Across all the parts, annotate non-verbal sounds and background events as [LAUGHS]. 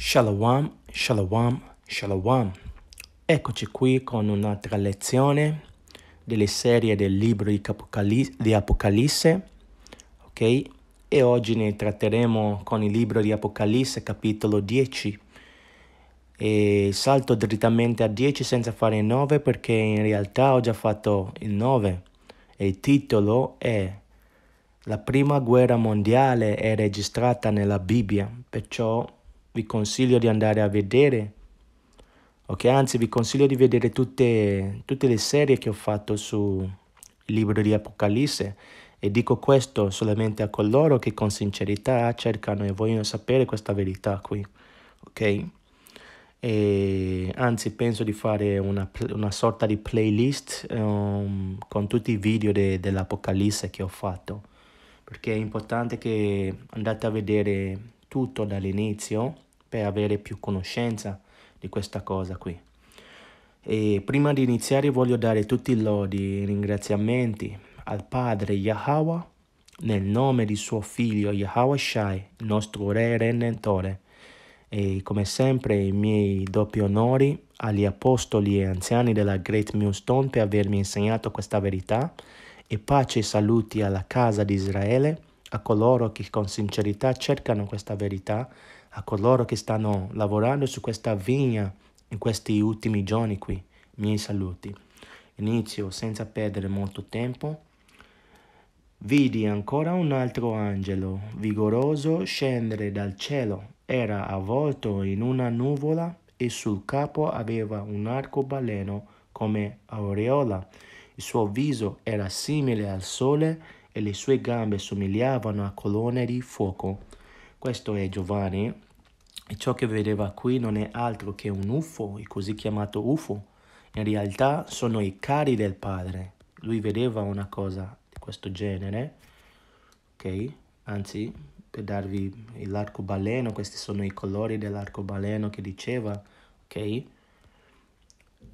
Shalom, shalom, shalom. Eccoci qui con un'altra lezione delle serie del libro di Apocalisse, ok? E oggi ne tratteremo con il libro di Apocalisse, capitolo 10. E salto direttamente a 10 senza fare 9 perché in realtà ho già fatto il 9 e il titolo è La prima guerra mondiale è registrata nella Bibbia, perciò vi consiglio di andare a vedere, ok? Anzi, vi consiglio di vedere tutte, tutte le serie che ho fatto sul libro di Apocalisse e dico questo solamente a coloro che con sincerità cercano e vogliono sapere questa verità qui, ok? E anzi penso di fare una, una sorta di playlist um, con tutti i video de, dell'Apocalisse che ho fatto perché è importante che andate a vedere tutto dall'inizio per avere più conoscenza di questa cosa qui. E prima di iniziare voglio dare tutti i lodi e i ringraziamenti al padre Yahweh nel nome di suo figlio Yahweh Shai, nostro re redentore. E come sempre i miei doppi onori agli apostoli e anziani della Great Millstone per avermi insegnato questa verità e pace e saluti alla casa di Israele, a coloro che con sincerità cercano questa verità a coloro che stanno lavorando su questa vigna in questi ultimi giorni qui. Miei saluti. Inizio senza perdere molto tempo. Vidi ancora un altro angelo vigoroso scendere dal cielo. Era avvolto in una nuvola e sul capo aveva un arcobaleno come aureola. Il suo viso era simile al sole e le sue gambe somigliavano a colonne di fuoco. Questo è Giovanni e ciò che vedeva qui non è altro che un UFO, il così chiamato UFO. In realtà sono i cari del padre. Lui vedeva una cosa di questo genere, ok? Anzi, per darvi l'arcobaleno, questi sono i colori dell'arcobaleno che diceva, ok?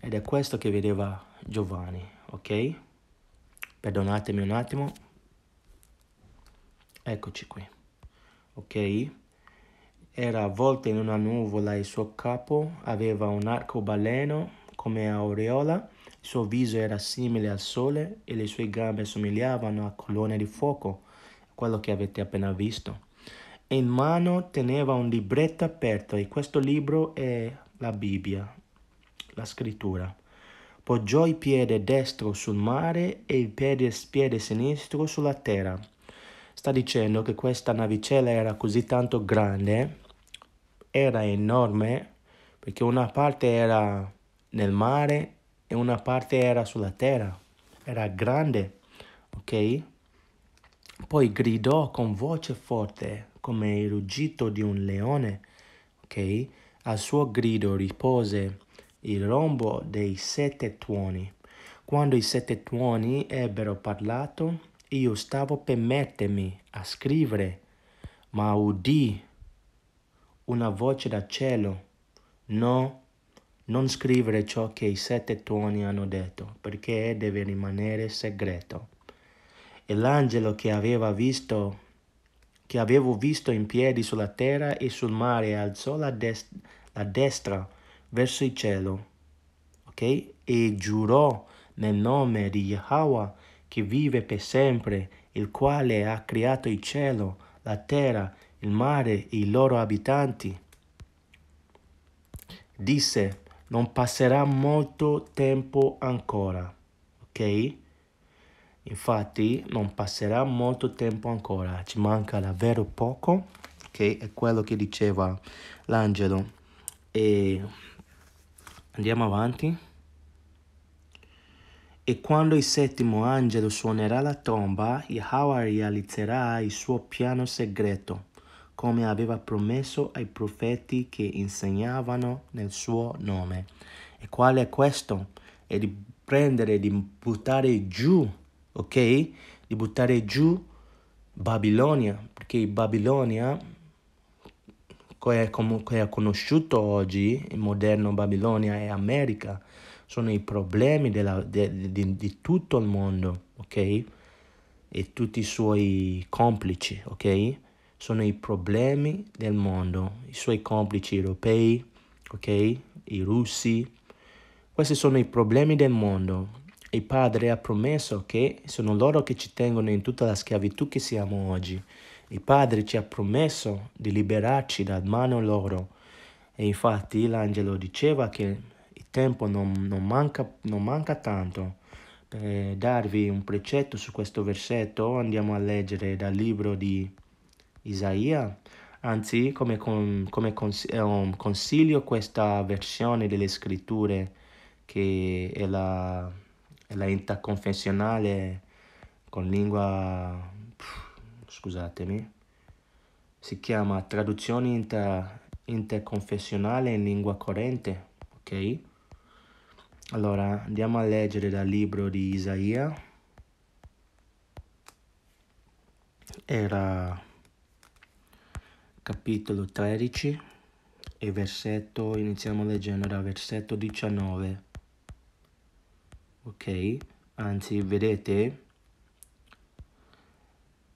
Ed è questo che vedeva Giovanni, ok? Perdonatemi un attimo. Eccoci qui, ok? Era avvolta in una nuvola e il suo capo aveva un arcobaleno come aureola, il suo viso era simile al sole e le sue gambe somigliavano a colonne di fuoco, quello che avete appena visto. In mano teneva un libretto aperto e questo libro è la Bibbia, la scrittura. Poggiò il piede destro sul mare e il piede, piede sinistro sulla terra. Sta dicendo che questa navicella era così tanto grande era enorme perché una parte era nel mare e una parte era sulla terra, era grande, ok? Poi gridò con voce forte come il ruggito di un leone, ok? Al suo grido ripose il rombo dei sette tuoni. Quando i sette tuoni ebbero parlato, io stavo per mettermi a scrivere, ma udì una voce da cielo, no, non scrivere ciò che i sette tuoni hanno detto, perché deve rimanere segreto. E l'angelo che aveva visto, che avevo visto in piedi sulla terra e sul mare, alzò la, dest la destra verso il cielo, ok? E giurò nel nome di Yahweh che vive per sempre, il quale ha creato il cielo, la terra il mare e i loro abitanti. Disse, non passerà molto tempo ancora, ok? Infatti non passerà molto tempo ancora, ci manca davvero poco, ok? è quello che diceva l'angelo. E andiamo avanti. E quando il settimo angelo suonerà la tomba, Yahweh realizzerà il suo piano segreto come aveva promesso ai profeti che insegnavano nel suo nome. E qual è questo? È di prendere, di buttare giù, ok? Di buttare giù Babilonia, perché Babilonia, che è conosciuto oggi, il moderno Babilonia e America, sono i problemi della, de, di, di tutto il mondo, ok? E tutti i suoi complici, ok? sono i problemi del mondo, i suoi complici europei, ok? I russi. Questi sono i problemi del mondo. Il padre ha promesso che sono loro che ci tengono in tutta la schiavitù che siamo oggi. Il padre ci ha promesso di liberarci da mano loro. E infatti l'angelo diceva che il tempo non, non, manca, non manca tanto. Per darvi un precetto su questo versetto andiamo a leggere dal libro di Isaia. Anzi, come, con, come cons- um, consiglio questa versione delle scritture che è la, è la interconfessionale con lingua, pff, scusatemi, si chiama traduzione inter, interconfessionale in lingua corrente, ok? Allora, andiamo a leggere dal libro di Isaia. Era capitolo 13 e versetto, iniziamo leggendo dal versetto 19. Ok? Anzi, vedete?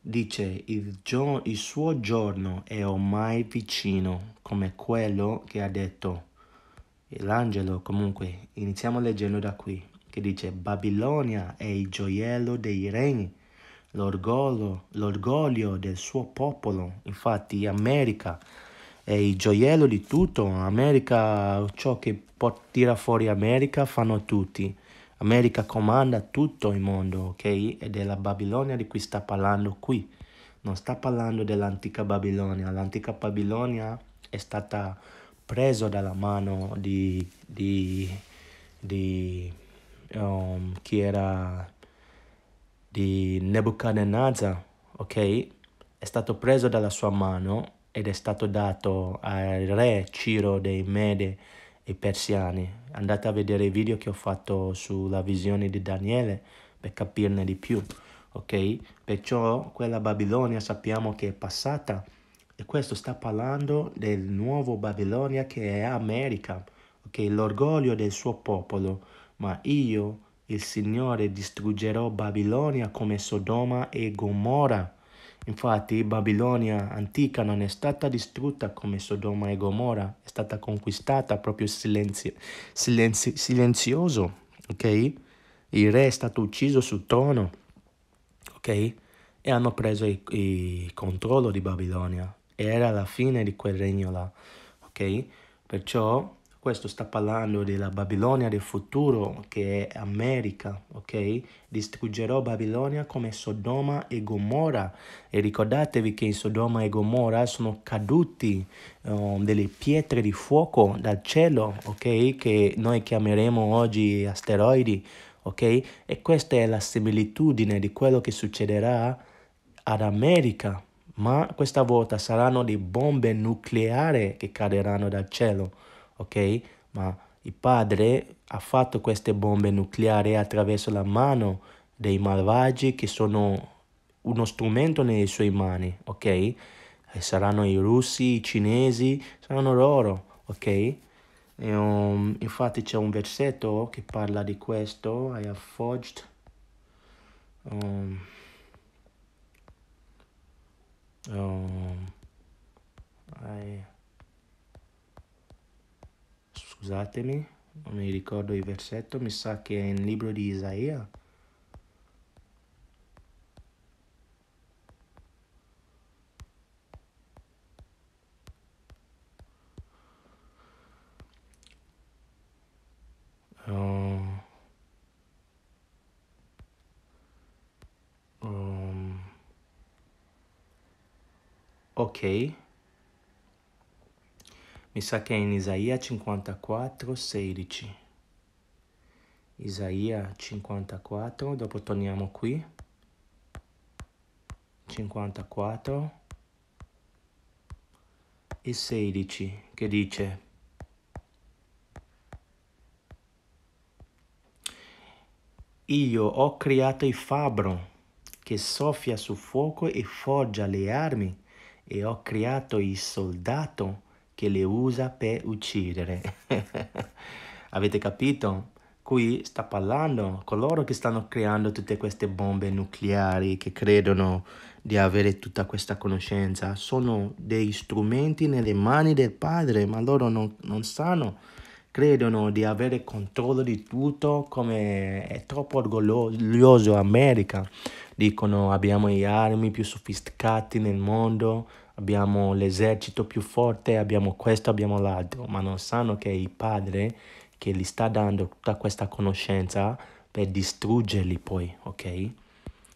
Dice, il, gio- il suo giorno è ormai vicino, come quello che ha detto l'angelo. Comunque, iniziamo leggendo da qui, che dice, Babilonia è il gioiello dei regni l'orgoglio, l'orgoglio del suo popolo. Infatti America è il gioiello di tutto, America, ciò che può tirare fuori America fanno tutti. America comanda tutto il mondo, ok? Ed è la Babilonia di cui sta parlando qui. Non sta parlando dell'antica Babilonia. L'antica Babilonia è stata presa dalla mano di, di, di um, chi era di Nebuchadnezzar, ok? È stato preso dalla sua mano ed è stato dato al re Ciro dei Mede e Persiani. Andate a vedere i video che ho fatto sulla visione di Daniele per capirne di più, ok? Perciò quella Babilonia sappiamo che è passata e questo sta parlando del nuovo Babilonia che è America, ok? L'orgoglio del suo popolo, ma io il Signore distruggerò Babilonia come Sodoma e Gomorra. Infatti Babilonia antica non è stata distrutta come Sodoma e Gomorra, è stata conquistata proprio silenzio, silenzio, silenzioso, ok? Il re è stato ucciso sul trono, ok? E hanno preso il, il controllo di Babilonia. Era la fine di quel regno là, ok? Perciò questo sta parlando della Babilonia del futuro, che è America, ok? Distruggerò Babilonia come Sodoma e Gomorra. E ricordatevi che in Sodoma e Gomorra sono caduti um, delle pietre di fuoco dal cielo, ok? Che noi chiameremo oggi asteroidi, ok? E questa è la similitudine di quello che succederà ad America, ma questa volta saranno delle bombe nucleari che cadranno dal cielo ok? Ma il padre ha fatto queste bombe nucleari attraverso la mano dei malvagi che sono uno strumento nelle sue mani, ok? E saranno i russi, i cinesi, saranno loro, ok? E, um, infatti c'è un versetto che parla di questo, I have forged... Um, um, I, scusatemi, non mi ricordo il versetto, mi sa che è nel libro di Isaia. Oh. Um. Um. ok. Mi sa che è in Isaia 54, 16. Isaia 54, dopo torniamo qui. 54 e 16 che dice Io ho creato il fabbro che soffia su fuoco e foggia le armi e ho creato il soldato che le usa per uccidere. [LAUGHS] Avete capito? Qui sta parlando coloro che stanno creando tutte queste bombe nucleari, che credono di avere tutta questa conoscenza. Sono dei strumenti nelle mani del padre, ma loro non, non sanno credono di avere controllo di tutto come è troppo orgoglioso America. Dicono abbiamo le armi più sofisticate nel mondo, abbiamo l'esercito più forte, abbiamo questo, abbiamo l'altro, ma non sanno che il padre che gli sta dando tutta questa conoscenza per distruggerli poi, ok?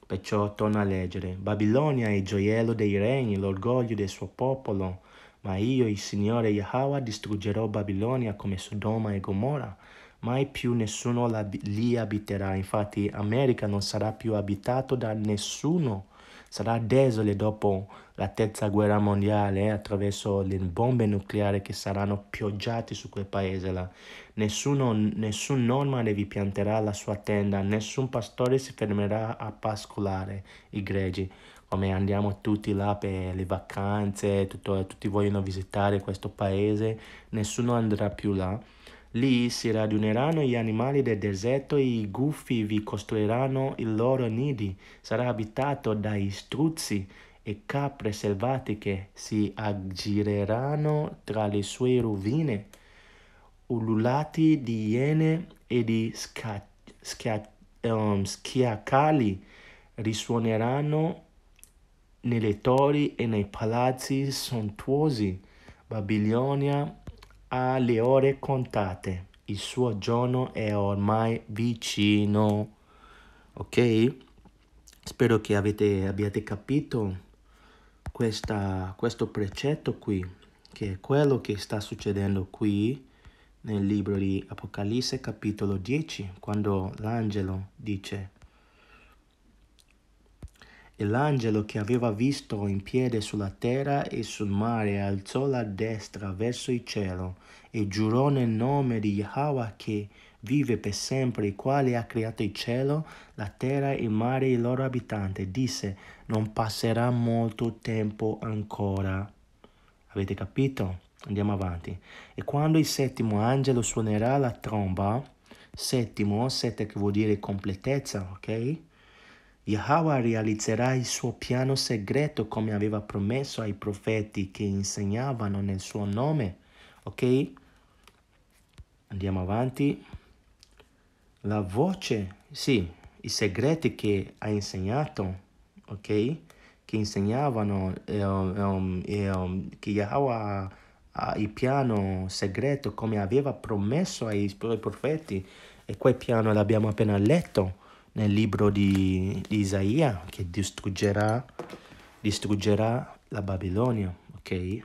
Perciò torna a leggere. Babilonia è il gioiello dei regni, l'orgoglio del suo popolo, ma io, il Signore Yahweh, distruggerò Babilonia come Sodoma e Gomorra. Mai più nessuno li abiterà, infatti America non sarà più abitato da nessuno sarà desole dopo la terza guerra mondiale eh, attraverso le bombe nucleari che saranno pioggiate su quel paese là. Nessuno, nessun normale vi pianterà la sua tenda, nessun pastore si fermerà a pascolare i greggi. Come andiamo tutti là per le vacanze, tutto, tutti vogliono visitare questo paese, nessuno andrà più là Lì si raduneranno gli animali del deserto e i gufi vi costruiranno i loro nidi. Sarà abitato dai struzzi e capre selvatiche si aggireranno tra le sue rovine. Ululati di iene e di sca- sca- um, schiacali risuoneranno nelle torri e nei palazzi sontuosi. Babilonia ha le ore contate, il suo giorno è ormai vicino. Ok? Spero che avete, abbiate capito questa, questo precetto qui, che è quello che sta succedendo qui nel libro di Apocalisse capitolo 10, quando l'angelo dice e l'angelo che aveva visto in piedi sulla terra e sul mare alzò la destra verso il cielo e giurò nel nome di Yahweh che vive per sempre, il quale ha creato il cielo, la terra, il mare e i loro abitanti. Disse, non passerà molto tempo ancora. Avete capito? Andiamo avanti. E quando il settimo angelo suonerà la tromba, settimo, sette che vuol dire completezza, ok? Yahweh realizzerà il suo piano segreto come aveva promesso ai profeti che insegnavano nel suo nome. Ok? Andiamo avanti. La voce, sì, i segreti che ha insegnato, ok? Che insegnavano eh, um, eh, um, eh, um, che Yahweh ha, ha il piano segreto come aveva promesso ai suoi profeti. E quel piano l'abbiamo appena letto nel libro di, di Isaia che distruggerà, distruggerà la Babilonia, ok?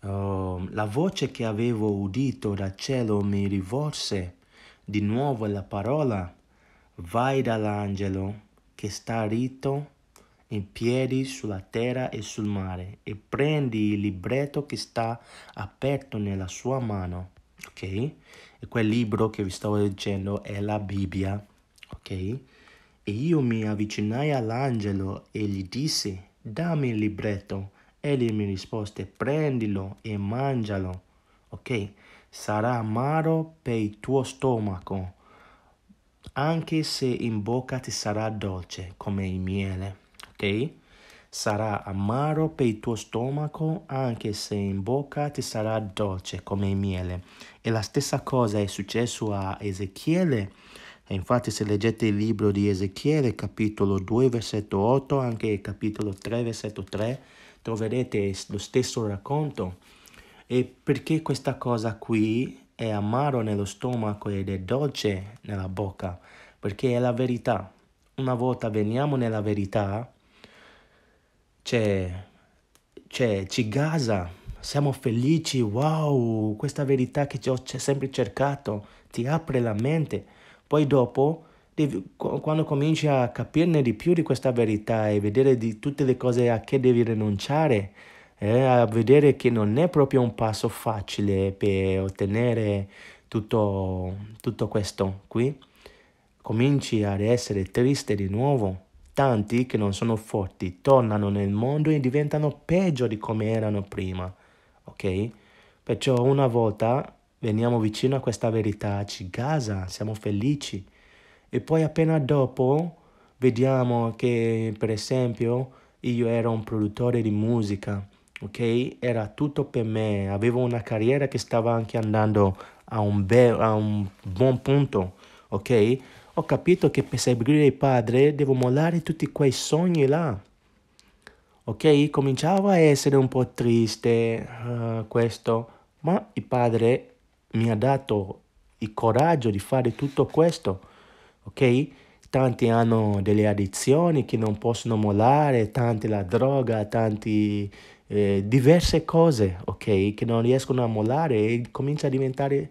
Uh, la voce che avevo udito da cielo mi rivolse di nuovo la parola, vai dall'angelo che sta ritto in piedi sulla terra e sul mare e prendi il libretto che sta aperto nella sua mano ok? E quel libro che vi stavo leggendo è la Bibbia, ok? E io mi avvicinai all'angelo e gli dissi, dammi il libretto. Egli mi rispose, prendilo e mangialo, ok? Sarà amaro per il tuo stomaco, anche se in bocca ti sarà dolce come il miele, ok? Sarà amaro per il tuo stomaco, anche se in bocca ti sarà dolce come il miele. E la stessa cosa è successo a Ezechiele. E infatti se leggete il libro di Ezechiele, capitolo 2, versetto 8, anche capitolo 3, versetto 3, troverete lo stesso racconto. E perché questa cosa qui è amaro nello stomaco ed è dolce nella bocca? Perché è la verità. Una volta veniamo nella verità, c'è, c'è, ci gasa siamo felici, wow, questa verità che ho sempre cercato, ti apre la mente. Poi dopo, quando cominci a capirne di più di questa verità e vedere di tutte le cose a che devi rinunciare, eh, a vedere che non è proprio un passo facile per ottenere tutto, tutto questo qui, cominci ad essere triste di nuovo. Tanti che non sono forti tornano nel mondo e diventano peggio di come erano prima ok? Perciò una volta veniamo vicino a questa verità, ci gasa, siamo felici e poi appena dopo vediamo che per esempio io ero un produttore di musica, ok? Era tutto per me, avevo una carriera che stava anche andando a un, be- a un buon punto, ok? Ho capito che per seguire il padre devo mollare tutti quei sogni là ok? Cominciava a essere un po' triste uh, questo, ma il padre mi ha dato il coraggio di fare tutto questo, ok? Tanti hanno delle addizioni che non possono mollare, tanti la droga, tanti eh, diverse cose, ok? Che non riescono a mollare e comincia a diventare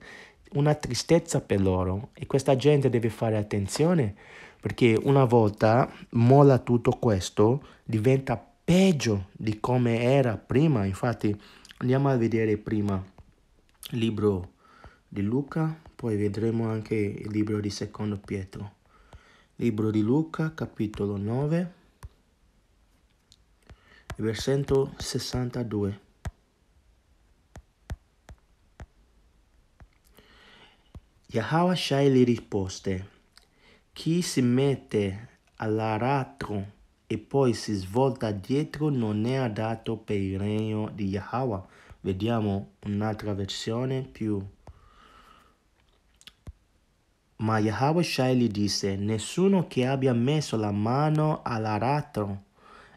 una tristezza per loro e questa gente deve fare attenzione perché una volta molla tutto questo diventa peggio di come era prima, infatti andiamo a vedere prima il libro di Luca, poi vedremo anche il libro di secondo Pietro. Libro di Luca, capitolo 9, versetto 62. Yahweh Shai gli rispose, chi si mette all'aratro e poi si svolta dietro non è adatto per il regno di Yahweh. Vediamo un'altra versione più. Ma Yahweh Shai gli disse, nessuno che abbia messo la mano all'aratro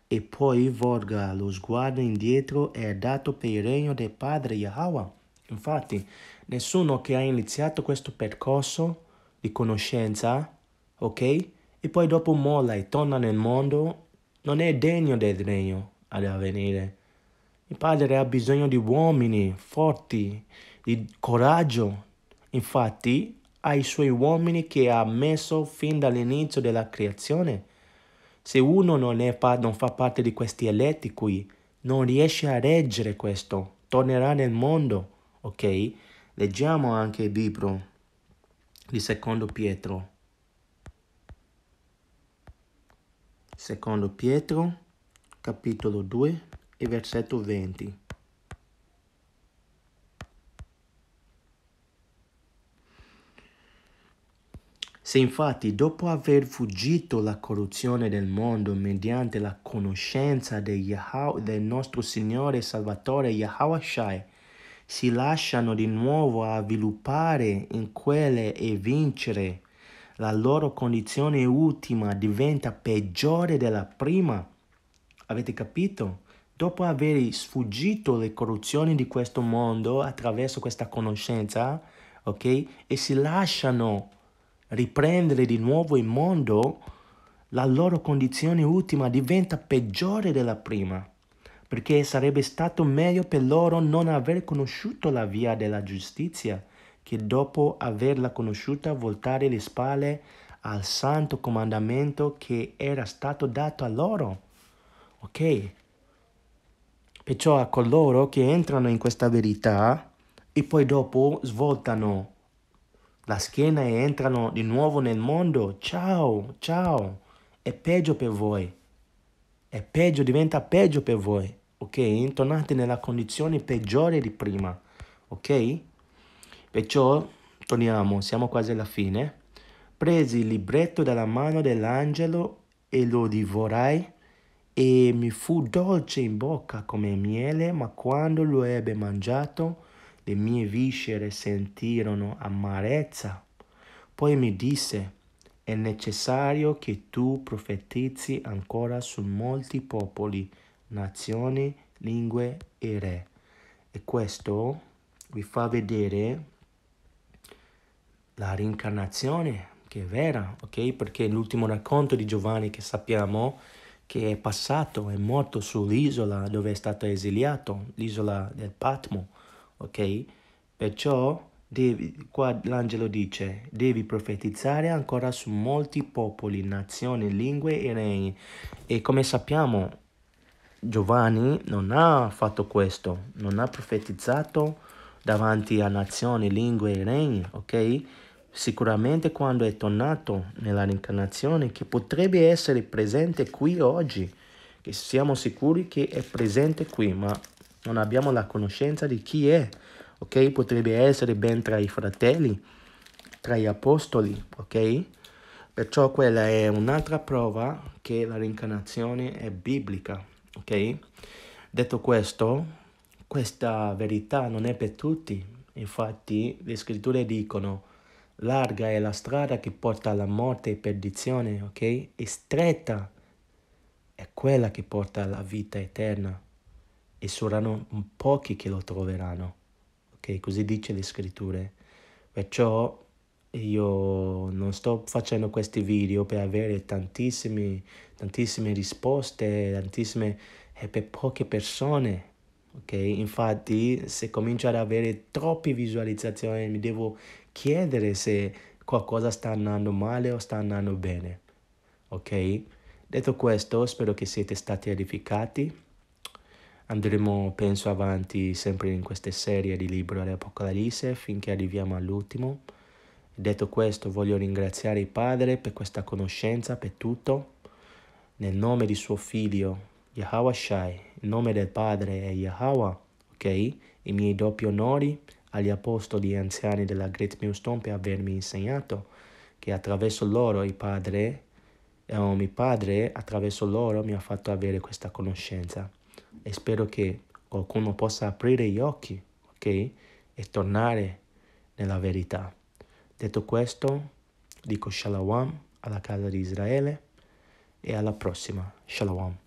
e poi volga lo sguardo indietro è adatto per il regno del Padre Yahweh. Infatti, nessuno che ha iniziato questo percorso di conoscenza, ok? E poi dopo molla e torna nel mondo non è degno del regno ad avvenire. Il Padre ha bisogno di uomini forti, di coraggio. Infatti, ha i suoi uomini che ha messo fin dall'inizio della creazione. Se uno non, è, non fa parte di questi eletti qui, non riesce a reggere questo, tornerà nel mondo. Ok? Leggiamo anche il libro di secondo Pietro Secondo Pietro, capitolo 2 e versetto 20. Se infatti dopo aver fuggito la corruzione del mondo mediante la conoscenza Yahaw, del nostro Signore e Salvatore Yahweh si lasciano di nuovo avviluppare in quelle e vincere la loro condizione ultima diventa peggiore della prima. Avete capito? Dopo aver sfuggito le corruzioni di questo mondo attraverso questa conoscenza, ok? E si lasciano riprendere di nuovo il mondo, la loro condizione ultima diventa peggiore della prima, perché sarebbe stato meglio per loro non aver conosciuto la via della giustizia che dopo averla conosciuta voltare le spalle al santo comandamento che era stato dato a loro. Ok? Perciò a coloro che entrano in questa verità e poi dopo svoltano la schiena e entrano di nuovo nel mondo, ciao, ciao, è peggio per voi. È peggio, diventa peggio per voi. Ok? Tornate nella condizione peggiore di prima. Ok? Perciò, torniamo, siamo quasi alla fine. Presi il libretto dalla mano dell'angelo e lo divorai e mi fu dolce in bocca come miele, ma quando lo ebbe mangiato, le mie viscere sentirono amarezza. Poi mi disse, è necessario che tu profetizzi ancora su molti popoli, nazioni, lingue e re. E questo vi fa vedere la rincarnazione che è vera, ok? Perché l'ultimo racconto di Giovanni che sappiamo che è passato, è morto sull'isola dove è stato esiliato, l'isola del Patmo, ok? Perciò devi, qua l'angelo dice, devi profetizzare ancora su molti popoli, nazioni, lingue e regni. E come sappiamo, Giovanni non ha fatto questo, non ha profetizzato davanti a nazioni, lingue e regni, ok? Sicuramente quando è tornato nella rincarnazione, che potrebbe essere presente qui oggi, che siamo sicuri che è presente qui, ma non abbiamo la conoscenza di chi è, ok? Potrebbe essere ben tra i fratelli, tra gli apostoli, ok? Perciò quella è un'altra prova che la rincarnazione è biblica, ok? Detto questo, questa verità non è per tutti, infatti le scritture dicono larga è la strada che porta alla morte e perdizione, ok? E stretta è quella che porta alla vita eterna e saranno pochi che lo troveranno, ok? Così dice le scritture. Perciò io non sto facendo questi video per avere tantissime, tantissime risposte, tantissime, è eh, per poche persone, ok? Infatti se comincio ad avere troppe visualizzazioni mi devo chiedere se qualcosa sta andando male o sta andando bene. Ok? Detto questo, spero che siete stati edificati. Andremo, penso, avanti sempre in queste serie di libro dell'Apocalisse finché arriviamo all'ultimo. Detto questo, voglio ringraziare il Padre per questa conoscenza, per tutto. Nel nome di suo figlio, Yahweh Shai, il nome del Padre è Yahweh, ok? I miei doppi onori agli apostoli e anziani della Great Millstone per avermi insegnato che attraverso loro il Padre, eh, oh, mio Padre attraverso loro mi ha fatto avere questa conoscenza e spero che qualcuno possa aprire gli occhi, ok? E tornare nella verità. Detto questo, dico shalom alla casa di Israele e alla prossima. Shalom.